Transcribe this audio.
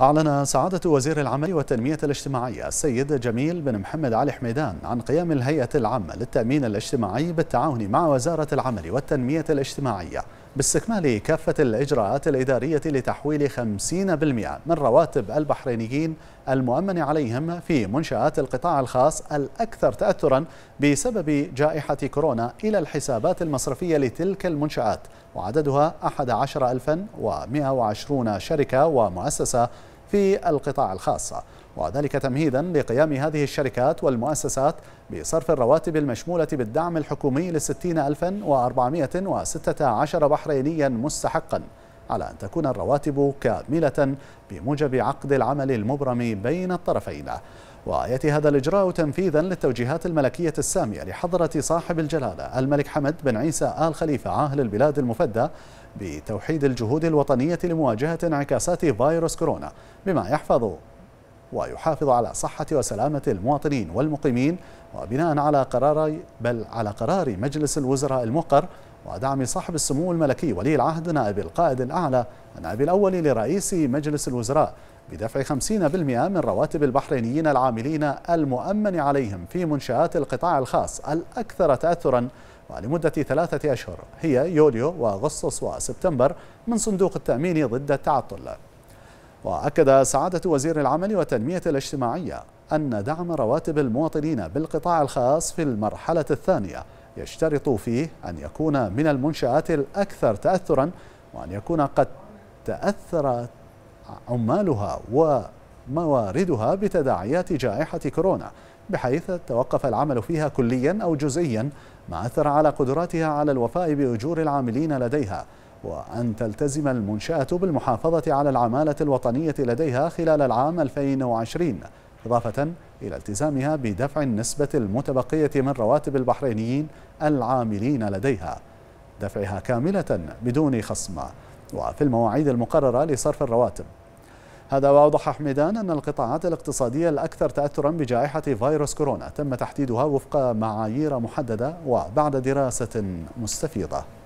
أعلن سعادة وزير العمل والتنمية الاجتماعية السيد جميل بن محمد علي حميدان عن قيام الهيئة العامة للتأمين الاجتماعي بالتعاون مع وزارة العمل والتنمية الاجتماعية باستكمال كافة الإجراءات الإدارية لتحويل 50% من رواتب البحرينيين المؤمن عليهم في منشآت القطاع الخاص الأكثر تأثرا بسبب جائحة كورونا إلى الحسابات المصرفية لتلك المنشآت وعددها 11120 شركة ومؤسسة في القطاع الخاص وذلك تمهيدا لقيام هذه الشركات والمؤسسات بصرف الرواتب المشمولة بالدعم الحكومي لستين ألفا وأربعمائة وستة عشر بحرينيا مستحقا على أن تكون الرواتب كاملة بموجب عقد العمل المبرم بين الطرفين ويأتي هذا الإجراء تنفيذا للتوجيهات الملكية السامية لحضرة صاحب الجلالة الملك حمد بن عيسى آل خليفة عاهل البلاد المفدى بتوحيد الجهود الوطنية لمواجهة انعكاسات فيروس كورونا بما يحفظ ويحافظ على صحة وسلامة المواطنين والمقيمين وبناء على قرار بل على قرار مجلس الوزراء المقر ودعم صاحب السمو الملكي ولي العهد نائب القائد الأعلى النائب الأول لرئيس مجلس الوزراء بدفع 50% من رواتب البحرينيين العاملين المؤمن عليهم في منشآت القطاع الخاص الأكثر تأثراً ولمدة ثلاثة أشهر هي يوليو وأغسطس وسبتمبر من صندوق التأمين ضد التعطل وأكد سعادة وزير العمل والتنمية الاجتماعية أن دعم رواتب المواطنين بالقطاع الخاص في المرحلة الثانية يشترط فيه أن يكون من المنشآت الأكثر تأثرا وأن يكون قد تأثر عمالها ومواردها بتداعيات جائحة كورونا بحيث توقف العمل فيها كليا أو جزئيا ما أثر على قدراتها على الوفاء بأجور العاملين لديها وأن تلتزم المنشأة بالمحافظة على العمالة الوطنية لديها خلال العام 2020 إضافة إلى التزامها بدفع النسبة المتبقية من رواتب البحرينيين العاملين لديها دفعها كاملة بدون خصم وفي المواعيد المقررة لصرف الرواتب هذا وأوضح حميدان أن القطاعات الاقتصادية الأكثر تأثرا بجائحة فيروس كورونا تم تحديدها وفق معايير محددة وبعد دراسة مستفيضة